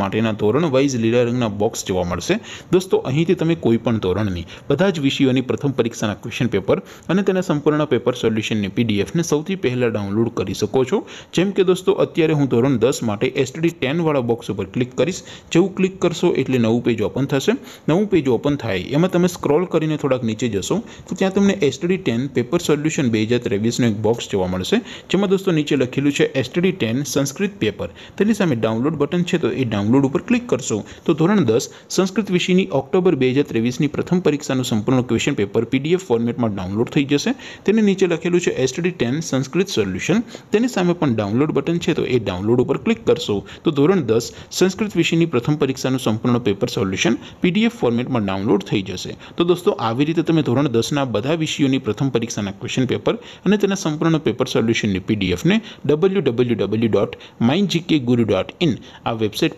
માટે ના ધોરણ वाइज લીડર નું બોક્સ જોવા મળશે દોસ્તો અહીંથી તમે કોઈપણ ધોરણની બધા જ વિષયોની પ્રથમ પરીક્ષાના ક્વેશ્ચન પેપર અને તેના સંપૂર્ણ પેપર સોલ્યુશન ની પીડીએફ ને સૌથી પહેલા ડાઉનલોડ કરી શકો છો જેમ કે દોસ્તો અત્યારે હું ધોરણ 10 માટે STD 10 વાળો બોક્સ ઉપર ક્લિક કરશો જેવું ક્લિક કરશો એટલે નવું પેજ ઓપન થશે નવું પેજ ઓપન થાય એમાં તમે સ્ક્રોલ કરીને થોડક નીચે જશો તો ત્યાં તમને STD 10 પેપર સોલ્યુશન 2023 નો એક બોક્સ જોવા મળશે જેમાં દોસ્તો નીચે લખેલું છે STD 10 સંસ્કૃત પેપર તેની સામે ડાઉનલોડ બટન છે તો ડાઉનલોડ ઉપર ક્લિક કરશું તો ધોરણ 10 સંસ્કૃત વિષયની ઓક્ટોબર 2023 ની પ્રથમ પરીક્ષાનું સંપૂર્ણ ક્વેશ્ચન પેપર પીડીએફ ફોર્મેટમાં ડાઉનલોડ થઈ જશે તેની નીચે લખેલું છે STD 10 સંસ્કૃત સોલ્યુશન તેની સામે પણ ડાઉનલોડ બટન છે તો એ ડાઉનલોડ ઉપર ક્લિક કરશું તો ધોરણ 10 સંસ્કૃત વિષયની પ્રથમ પરીક્ષાનું સંપૂર્ણ પેપર સોલ્યુશન પીડીએફ ફોર્મેટમાં ડાઉનલોડ થઈ જશે તો દોસ્તો આવી રીતે તમે ધોરણ 10 ના બધા વિષયોની પ્રથમ પરીક્ષાના ક્વેશ્ચન પેપર અને તેના સંપૂર્ણ પેપર સોલ્યુશનની પીડીએફ ને www.mindgkguru.in આ વેબસાઈટ